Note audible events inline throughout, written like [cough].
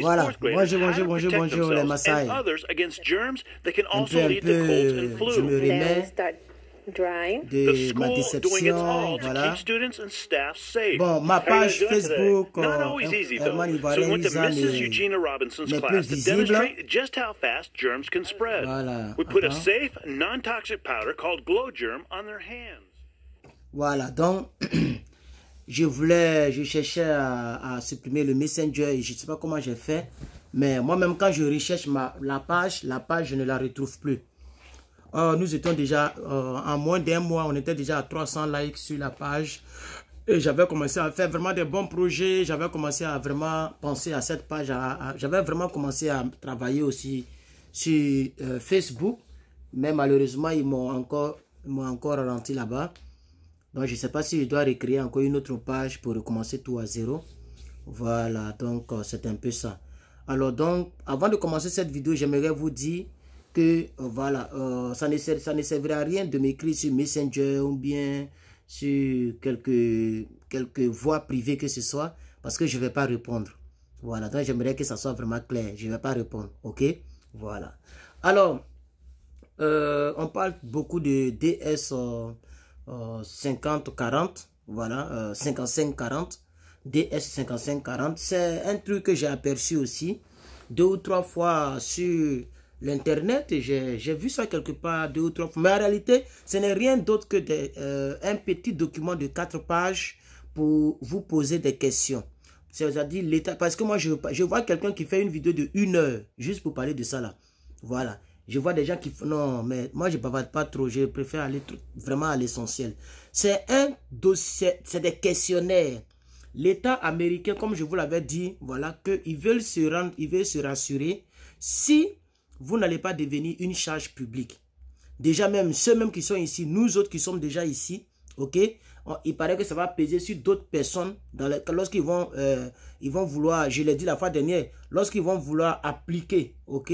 Voilà, bonjour, bonjour, bonjour, bonjour les Maasai. Un peu, un peu, je me remets de ma déception, voilà. Bon, ma page Facebook, Herman Ivarelli n'est plus visible. Voilà. Uh-huh. Voilà, donc... [clears throat] je voulais, je cherchais à, supprimer le Messenger et je ne sais pas comment j'ai fait. Mais moi-même, quand je recherche ma, la page, la page, je ne la retrouve plus. Euh, nous étions déjà, euh, en moins d'un mois, on était déjà à 300 likes sur la page. Et j'avais commencé à faire vraiment des bons projets. J'avais commencé à vraiment penser à cette page. J'avais vraiment commencé à travailler aussi sur euh, Facebook. Mais malheureusement, ils m'ont encore, encore ralenti là-bas. Donc, je ne sais pas si je dois recréer encore une autre page pour recommencer tout à zéro. Voilà, donc euh, c'est un peu ça. Alors, donc, avant de commencer cette vidéo, j'aimerais vous dire que, euh, voilà, euh, ça, ne sert, ça ne servira à rien de m'écrire sur Messenger ou bien sur quelques, quelques voies privées que ce soit parce que je ne vais pas répondre. Voilà, donc j'aimerais que ça soit vraiment clair. Je ne vais pas répondre, ok Voilà. Alors, on parle beaucoup de DS... 50-40, voilà, 55 euh, 40 C'est un truc que j'ai aperçu aussi deux ou trois fois sur l'internet. J'ai vu ça quelque part deux ou trois fois. Mais en réalité, ce n'est rien d'autre que des, euh, un petit document de quatre pages pour vous poser des questions. C'est-à-dire l'état. Parce que moi, je, je vois quelqu'un qui fait une vidéo de une heure juste pour parler de ça là. Voilà. Je vois des gens qui... Non, mais moi, je ne bavarde pas trop. Je préfère aller vraiment à l'essentiel. C'est un dossier, c'est des questionnaires. L'État américain, comme je vous l'avais dit, voilà, qu'ils veulent se rendre, ils veulent se rassurer si vous n'allez pas devenir une charge publique. Déjà même, ceux mêmes qui sont ici, nous autres qui sommes déjà ici, ok il paraît que ça va peser sur d'autres personnes lorsqu'ils vont, euh, ils vont vouloir, je l'ai dit la fois dernière, lorsqu'ils vont vouloir appliquer, ok,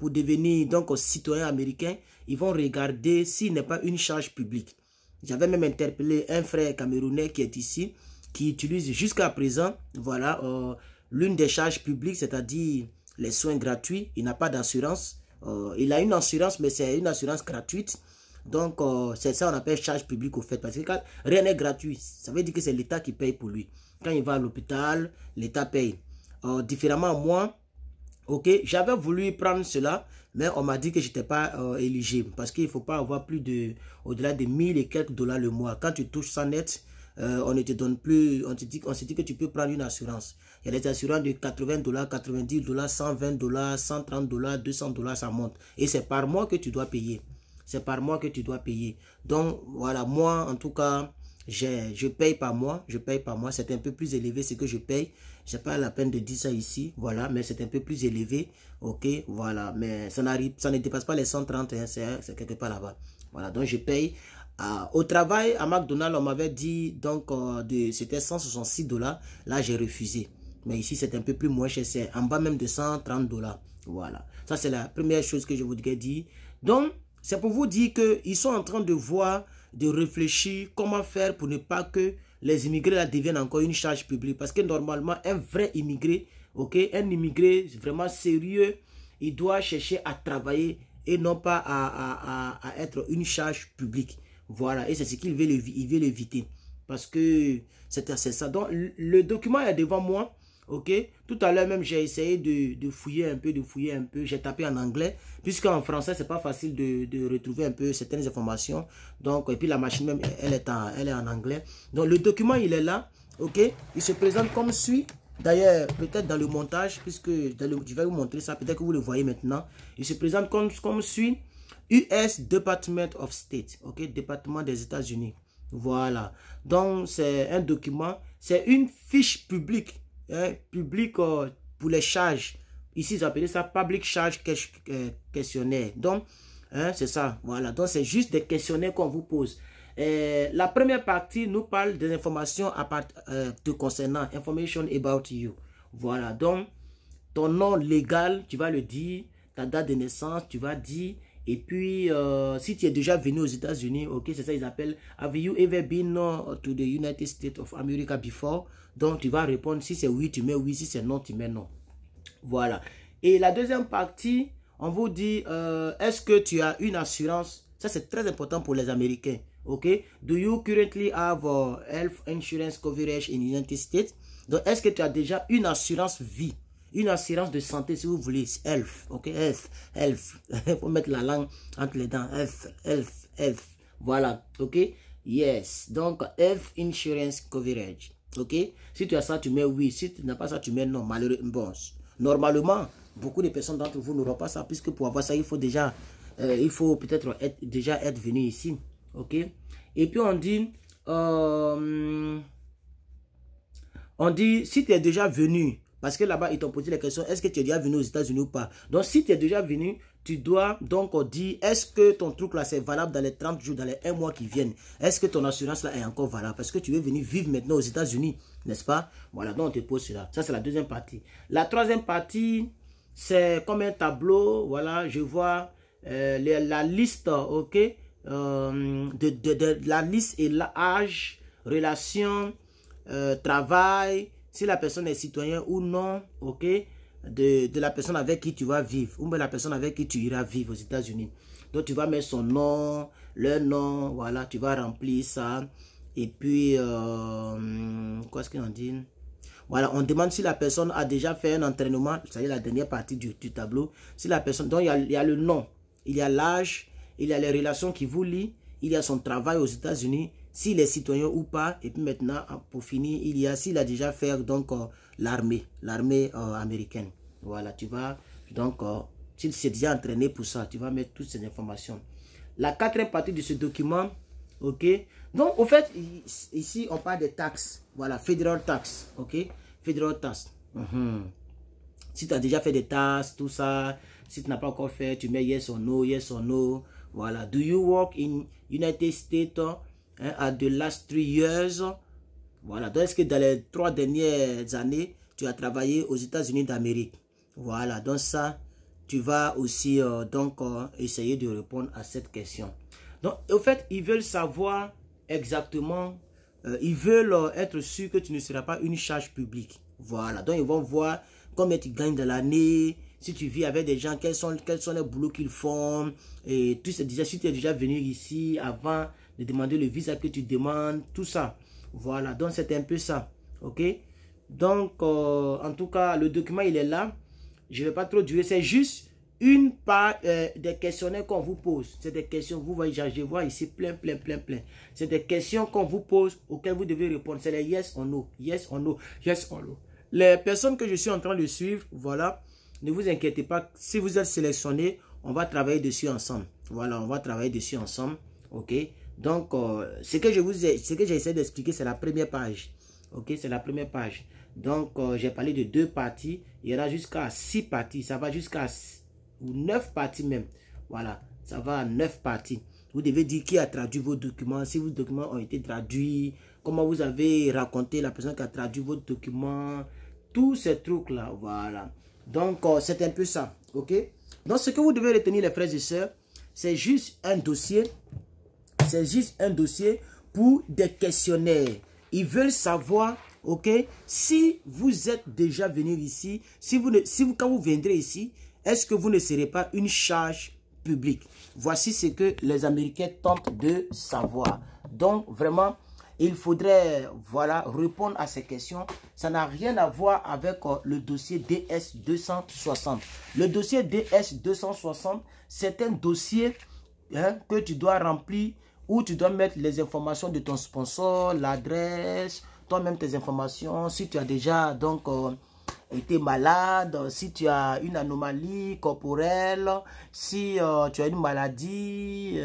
pour devenir donc citoyen américain, ils vont regarder s'il n'est pas une charge publique. J'avais même interpellé un frère camerounais qui est ici, qui utilise jusqu'à présent, voilà, euh, l'une des charges publiques, c'est-à-dire les soins gratuits. Il n'a pas d'assurance. Euh, il a une assurance, mais c'est une assurance gratuite. Donc, euh, c'est ça on appelle charge publique au fait. Parce que rien n'est gratuit, ça veut dire que c'est l'État qui paye pour lui. Quand il va à l'hôpital, l'État paye. différemment, moi, Ok, j'avais voulu prendre cela, mais on m'a dit que je n'étais pas euh, éligible parce qu'il ne faut pas avoir plus de au-delà de 1000 et quelques dollars le mois. Quand tu touches ça net, euh, on ne te donne plus, on te dit, on se dit que tu peux prendre une assurance. Il y a des assurances de 80 dollars, 90 dollars, 120 dollars, 130 dollars, 200 dollars, ça monte. Et c'est par mois que tu dois payer. C'est par mois que tu dois payer. Donc voilà, moi en tout cas, je paye par mois, je paye par moi c'est un peu plus élevé ce que je paye. J'ai pas la peine de dire ça ici, voilà, mais c'est un peu plus élevé, ok, voilà, mais ça n'arrive, ça ne dépasse pas les 130, hein, c'est quelque part là-bas. Voilà, donc je paye. Ah, au travail, à McDonald's, on m'avait dit, donc, euh, c'était 166 dollars, là j'ai refusé. Mais ici, c'est un peu plus moins cher, c'est en bas même de 130 dollars, voilà. Ça, c'est la première chose que je voudrais dire. Donc, c'est pour vous dire qu'ils sont en train de voir de réfléchir comment faire pour ne pas que les immigrés là deviennent encore une charge publique. Parce que normalement, un vrai immigré, ok, un immigré vraiment sérieux, il doit chercher à travailler et non pas à, à, à, être une charge publique. Voilà, et c'est ce qu'il veut, veut l'éviter. Parce que c'est ça. Donc, le document est devant moi. Ok Tout à l'heure même, j'ai essayé de, fouiller un peu, de fouiller un peu. J'ai tapé en anglais, puisque en français, c'est pas facile de, retrouver un peu certaines informations. Donc, et puis la machine même, elle est en, elle est en anglais. Donc, le document, il est là. Ok Il se présente comme suit. D'ailleurs, peut-être dans le montage, puisque je vais vous montrer ça, peut-être que vous le voyez maintenant. Il se présente comme, comme suit. US Department of State, ok, département des États-Unis. Voilà. Donc, c'est un document, c'est une fiche publique Hein, public euh, pour les charges. Ici, ils appellent ça public charge euh, questionnaire. Donc, hein, c'est ça. Voilà. Donc, c'est juste des questionnaires qu'on vous pose. Euh, la première partie nous parle des informations à part, euh, te concernant. Information about you. Voilà. Donc, ton nom légal, tu vas le dire. Ta date de naissance, tu vas dire. Et puis, euh, si tu es déjà venu aux États-Unis, ok, c'est ça ils appellent « Have you ever been euh, to the United States of America before ?» Donc, tu vas répondre, si c'est oui, tu mets oui, si c'est non, tu mets non. Voilà. Et la deuxième partie, on vous dit, euh, est-ce que tu as une assurance Ça, c'est très important pour les Américains, ok Do you currently have health insurance coverage in the United States Donc, est-ce que tu as déjà une assurance vie une assurance de santé, si vous voulez, ELF, ok, ELF, ELF, [laughs] il faut mettre la langue entre les dents, ELF, ELF, ELF, voilà, ok, yes, donc F Insurance Coverage, ok, si tu as ça, tu mets oui, si tu n'as pas ça, tu mets non, malheureusement, bon, normalement, beaucoup de personnes d'entre vous n'auront pas ça, puisque pour avoir ça, il faut déjà, euh, il faut peut-être être, déjà être venu ici, ok, et puis on dit, euh, on dit, si tu es déjà venu, parce que là-bas, ils t'ont posé la question, est-ce que tu es déjà venu aux États-Unis ou pas Donc, si tu es déjà venu, tu dois donc dire, est-ce que ton truc là, c'est valable dans les 30 jours, dans les 1 mois qui viennent Est-ce que ton assurance là est encore valable Parce que tu veux venir vivre maintenant aux États-Unis, n'est-ce pas Voilà, donc on te pose cela. Ça, c'est la deuxième partie. La troisième partie, c'est comme un tableau, voilà, je vois euh, la liste, ok euh, de, la liste et l'âge, relation, euh, travail, si la personne est citoyen ou non, ok, de, de, la personne avec qui tu vas vivre, ou bien la personne avec qui tu iras vivre aux États-Unis. Donc tu vas mettre son nom, leur nom, voilà, tu vas remplir ça. Et puis, euh, quoi est-ce qu'on dit Voilà, on demande si la personne a déjà fait un entraînement, c'est-à-dire la dernière partie du, tableau. Si la personne, donc il y a, il y a le nom, il y a l'âge, il y a les relations qui vous lient, il y a son travail aux États-Unis, s'il est citoyen ou pas. Et puis maintenant, ah, pour finir, il y a s'il a déjà fait donc euh, l'armée, l'armée euh, américaine. Voilà, tu vas donc euh, s'il s'est déjà entraîné pour ça, tu vas mettre toutes ces informations. La quatrième partie de ce document, ok. Donc au fait, ici on parle de taxes. Voilà, federal tax, ok, federal tax. Mhm. Si tu as déjà fait des taxes, tout ça, si tu n'as pas encore fait, tu mets yes or no, yes or no. Voilà. Do you work in United States? Hein, à de l'astrieuse. Voilà, donc est-ce que dans les trois dernières années, tu as travaillé aux États-Unis d'Amérique Voilà, donc ça, tu vas aussi euh, donc euh, essayer de répondre à cette question. Donc, au fait, ils veulent savoir exactement, euh, ils veulent être sûrs que tu ne seras pas une charge publique. Voilà, donc ils vont voir combien tu gagnes de l'année, si tu vis avec des gens, quels sont, quels sont les boulots qu'ils font, et tout ça. déjà, si tu es déjà venu ici avant de demander le visa que tu demandes, tout ça. Voilà, donc c'est un peu ça, ok Donc, euh, en tout cas, le document, il est là. Je ne vais pas trop durer, c'est juste une part euh, des questionnaires qu'on vous pose. C'est des questions, vous voyez, je vois ici plein, plein, plein, plein. C'est des questions qu'on vous pose auxquelles vous devez répondre. C'est les yes or no, yes on no, yes or no. Les personnes que je suis en train de suivre, voilà, ne vous inquiétez pas, si vous êtes sélectionné, on va travailler dessus ensemble. Voilà, on va travailler dessus ensemble. OK Donc, euh, ce que je vous ai, ce que j'essaie d'expliquer, c'est la première page. OK C'est la première page. Donc, euh, j'ai parlé de deux parties. Il y aura jusqu'à six parties. Ça va jusqu'à neuf parties même. Voilà, ça va à neuf parties. Vous devez dire qui a traduit vos documents, si vos documents ont été traduits, comment vous avez raconté la personne qui a traduit vos documents. tous ces trucs-là, voilà. Donc, euh, c'est un peu ça, ok Donc, ce que vous devez retenir, les frères et sœurs, c'est juste un dossier, c'est juste un dossier pour des questionnaires. Ils veulent savoir, ok, si vous êtes déjà venu ici, si vous, ne, si vous quand vous viendrez ici, est-ce que vous ne serez pas une charge publique Voici ce que les Américains tentent de savoir. Donc, vraiment, il faudrait voilà, répondre à ces questions. Ça n'a rien à voir avec euh, le dossier DS-260. Le dossier DS-260, c'est un dossier hein, que tu dois remplir où tu dois mettre les informations de ton sponsor, l'adresse, toi-même tes informations, si tu as déjà donc... Euh, été malade, si tu as une anomalie corporelle, si euh, tu as une maladie,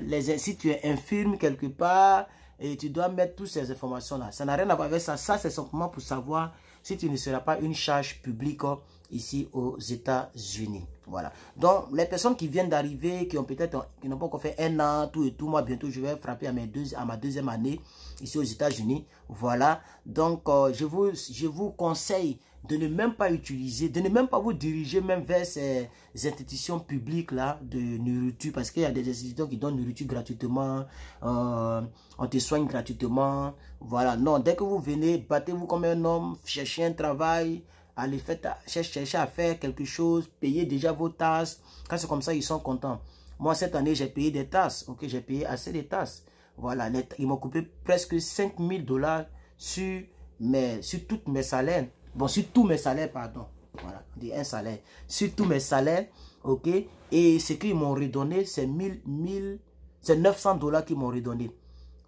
les, si tu es infirme quelque part, et tu dois mettre toutes ces informations-là. Ça n'a rien à voir avec ça. Ça, c'est simplement pour savoir si tu ne seras pas une charge publique hein, ici aux États-Unis. Voilà. Donc, les personnes qui viennent d'arriver, qui ont peut-être, qui n'ont pas encore fait un an, tout et tout, moi, bientôt, je vais frapper à, mes deux, à ma deuxième année ici aux États-Unis. Voilà. Donc, euh, je, vous, je vous conseille de ne même pas utiliser, de ne même pas vous diriger même vers ces institutions publiques là de nourriture, parce qu'il y a des institutions qui donnent nourriture gratuitement, euh, on te soigne gratuitement, voilà. Non, dès que vous venez, battez-vous comme un homme, cherchez un travail, allez faire, cherchez à faire quelque chose, payez déjà vos taxes, quand c'est comme ça, ils sont contents. Moi, cette année, j'ai payé des taxes, ok, j'ai payé assez des tasses. Voilà, ils m'ont coupé presque 5000 dollars sur, mes, sur toutes mes salaires. Bon, sur tous mes salaires, pardon. Voilà, dit on un salaire. Sur tous mes salaires, ok. Et ce qu'ils m'ont redonné, c'est 1000, 1000, c'est 900 dollars qu'ils m'ont redonné.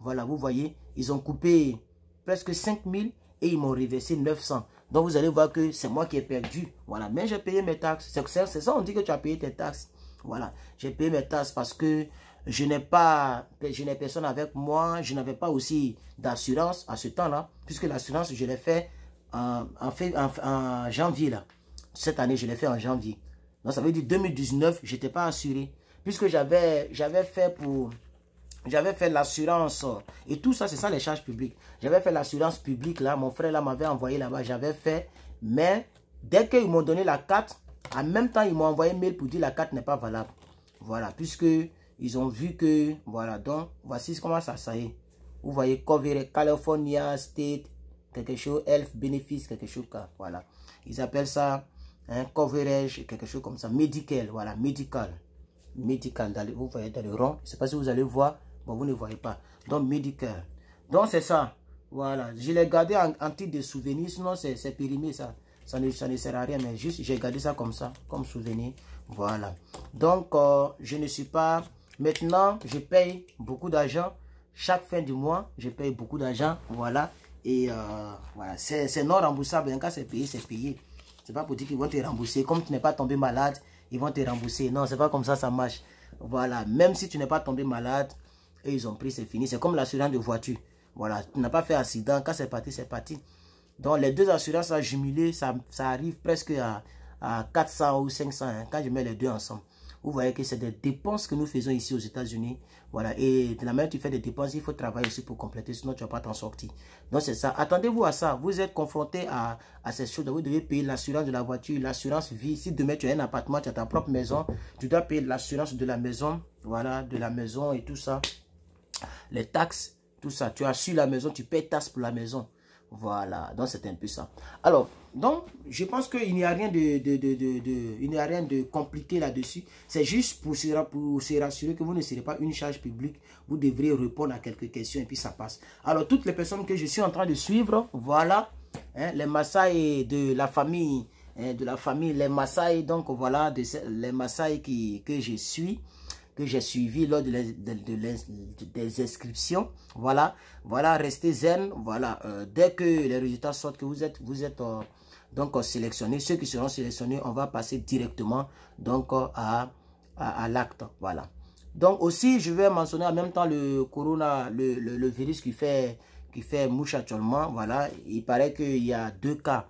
Voilà, vous voyez, ils ont coupé presque 5000 et ils m'ont reversé 900. Donc, vous allez voir que c'est moi qui ai perdu. Voilà, mais j'ai payé mes taxes. C'est ça, on dit que tu as payé tes taxes. Voilà, j'ai payé mes taxes parce que je n'ai pas, je n'ai personne avec moi. Je n'avais pas aussi d'assurance à ce temps-là, puisque l'assurance, je l'ai fait en, janvier, là. Cette année, je l'ai fait en janvier. Donc, ça veut dire 2019, je n'étais pas assuré. Puisque j'avais fait pour... J'avais fait l'assurance. Et tout ça, c'est ça les charges publiques. J'avais fait l'assurance publique, là. Mon frère, là, m'avait envoyé là-bas. J'avais fait. Mais dès qu'ils m'ont donné la carte, en même temps, ils m'ont envoyé un mail pour dire la carte n'est pas valable. Voilà, puisque ils ont vu que... Voilà, donc, voici comment ça, ça y est. Vous voyez, California State quelque chose, elf, bénéfice, quelque chose, voilà. Ils appellent ça un hein, coverage, quelque chose comme ça, médical, voilà, médical. Médical, vous voyez dans le rond, je ne sais pas si vous allez voir, bon, vous ne voyez pas. Donc, médical. Donc, c'est ça, voilà. Je l'ai gardé en, titre de souvenir, sinon c'est périmé, ça. Ça ne, ça ne, sert à rien, mais juste, j'ai gardé ça comme ça, comme souvenir, voilà. Donc, euh, je ne suis pas... Maintenant, je paye beaucoup d'argent. Chaque fin du mois, je paye beaucoup d'argent, voilà. Et euh, voilà, c'est non remboursable. Quand c'est payé, c'est payé. C'est pas pour dire qu'ils vont te rembourser. Comme tu n'es pas tombé malade, ils vont te rembourser. Non, c'est pas comme ça, ça marche. Voilà, même si tu n'es pas tombé malade, et ils ont pris, c'est fini. C'est comme l'assurance de voiture. Voilà, tu n'as pas fait accident. Quand c'est parti, c'est parti. Donc, les deux assurances à jumeler, ça, arrive presque à, à 400 ou 500 hein, quand je mets les deux ensemble vous voyez que c'est des dépenses que nous faisons ici aux États-Unis. Voilà, et de la manière que tu fais des dépenses, il faut travailler aussi pour compléter, sinon tu vas pas t'en sortir. Donc c'est ça, attendez-vous à ça, vous êtes confronté à, à ces choses, vous devez payer l'assurance de la voiture, l'assurance vie, si demain tu as un appartement, tu as ta propre maison, tu dois payer l'assurance de la maison, voilà, de la maison et tout ça, les taxes, tout ça, tu as su la maison, tu payes taxes pour la maison. Voilà, donc c'est un peu ça. Alors, donc, je pense qu'il n'y a rien de, il n'y a rien de compliqué là-dessus. C'est juste pour se, rassurer que vous ne serez pas une charge publique. Vous devrez répondre à quelques questions et puis ça passe. Alors, toutes les personnes que je suis en train de suivre, voilà, hein, les Maasai de la famille, hein, de la famille, les Maasai, donc voilà, de, les Maasai qui, que je suis que j'ai suivi lors de, des inscriptions. Voilà, voilà, restez zen. Voilà, euh, dès que les résultats sortent, que vous êtes, vous êtes euh, donc euh, sélectionné Ceux qui seront sélectionnés, on va passer directement donc à, à, l'acte. Voilà. Donc aussi, je vais mentionner en même temps le corona, le, virus qui fait, qui fait mouche actuellement. Voilà, il paraît qu'il y a deux cas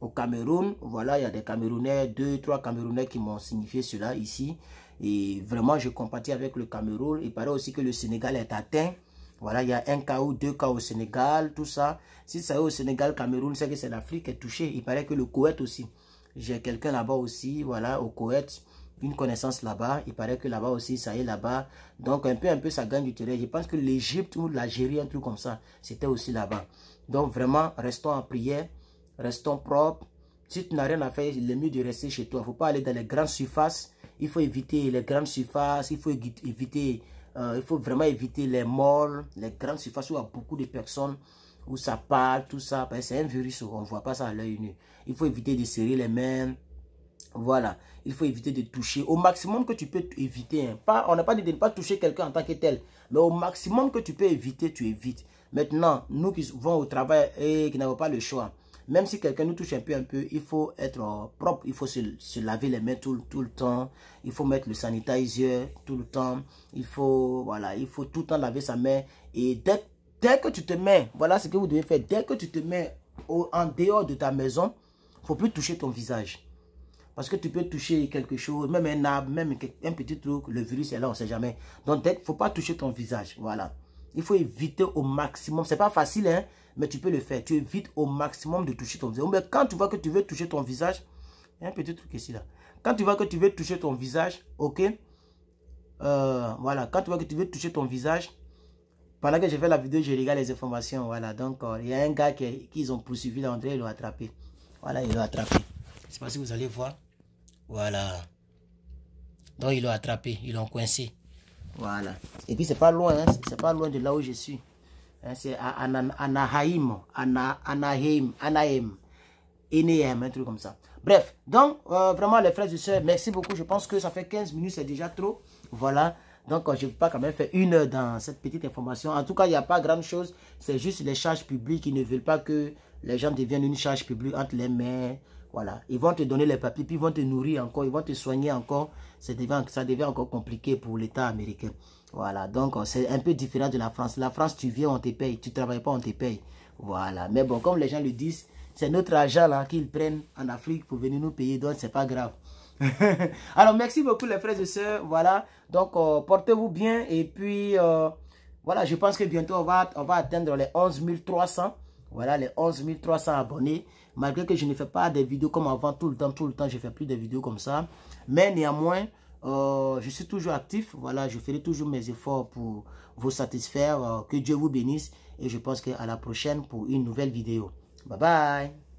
au Cameroun. Voilà, il y a des Camerounais, deux, trois Camerounais qui m'ont signifié cela ici. Et vraiment, je compatis avec le Cameroun. Il paraît aussi que le Sénégal est atteint. Voilà, il y a un cas ou deux cas au Sénégal, tout ça. Si ça est au Sénégal, Cameroun, c'est que c'est l'Afrique qui est touchée. Il paraît que le Koweït aussi. J'ai quelqu'un là-bas aussi, voilà, au Koweït une connaissance là-bas. Il paraît que là-bas aussi, ça y est là-bas. Donc, un peu, un peu, ça gagne du terrain. Je pense que l'Égypte ou l'Algérie, un truc comme ça, c'était aussi là-bas. Donc, vraiment, restons en prière, restons propres. Si tu n'as rien à faire, il est mieux de rester chez toi. faut pas aller dans les grandes surfaces il faut éviter les grandes surfaces, il faut éviter, euh, il faut vraiment éviter les malls, les grandes surfaces où il y a beaucoup de personnes, où ça parle, tout ça. Ben, c'est un virus, on ne voit pas ça à l'œil nu. Il faut éviter de serrer les mains. Voilà, il faut éviter de toucher au maximum que tu peux éviter. Hein. Pas, on n'a pas dit de ne pas toucher quelqu'un en tant que tel, mais au maximum que tu peux éviter, tu évites. Maintenant, nous qui vont au travail et qui n'avons pas le choix, même si quelqu'un nous touche un peu, un peu, il faut être euh, propre, il faut se, se laver les mains tout, tout, le temps, il faut mettre le sanitizer tout le temps, il faut, voilà, il faut tout le temps laver sa main. Et dès, dès que tu te mets, voilà ce que vous devez faire, dès que tu te mets en dehors de ta maison, il ne faut plus toucher ton visage. Parce que tu peux toucher quelque chose, même un arbre, même un petit truc, le virus est là, on ne sait jamais. Donc, il ne faut pas toucher ton visage, voilà. Il faut éviter au maximum. C'est pas facile, hein mais tu peux le faire. Tu évites au maximum de toucher ton visage. Mais quand tu vois que tu veux toucher ton visage, il y a un petit truc ici là. Quand tu vois que tu veux toucher ton visage, ok, euh, voilà, quand tu vois que tu veux toucher ton visage, pendant que je fais la vidéo, je regarde les informations, voilà. Donc, euh, il y a un gars qu'ils ont poursuivi, là, André, ils l'ont attrapé. Voilà, ils l'ont attrapé. Je ne sais pas si vous allez voir. Voilà. Donc, ils l'ont attrapé, ils l'ont coincé. Voilà. Et puis, c'est pas loin, hein? c'est pas loin de là où je suis c'est Anaheim, Anaheim, Anaheim, Anaheim, un truc comme ça. Bref, donc euh, vraiment les frères et sœurs, merci beaucoup. Je pense que ça fait 15 minutes, c'est déjà trop. Voilà. Donc, euh, je ne vais pas quand même faire une heure dans cette petite information. En tout cas, il n'y a pas grand chose. C'est juste les charges publiques. Ils ne veulent pas que les gens deviennent une charge publique entre les mains. Voilà. Ils vont te donner les papiers, puis ils vont te nourrir encore. Ils vont te soigner encore. ça devient encore compliqué pour l'État américain. Voilà, donc euh, c'est un peu différent de la France. La France, tu viens, on te paye. Tu ne travailles pas, on te paye. Voilà, mais bon, comme les gens le disent, c'est notre argent là qu'ils prennent en Afrique pour venir nous payer, donc c'est pas grave. [laughs] Alors, merci beaucoup les frères et sœurs. Voilà, donc euh, portez-vous bien et puis euh, voilà, je pense que bientôt on va, on va atteindre les 11 300. Voilà, les 11 300 abonnés. Malgré que je ne fais pas des vidéos comme avant tout le temps, tout le temps, je ne fais plus de vidéos comme ça. Mais néanmoins, euh, je suis toujours actif. Voilà, je ferai toujours mes efforts pour vous satisfaire. Euh, que Dieu vous bénisse. Et je pense qu'à la prochaine pour une nouvelle vidéo. Bye bye.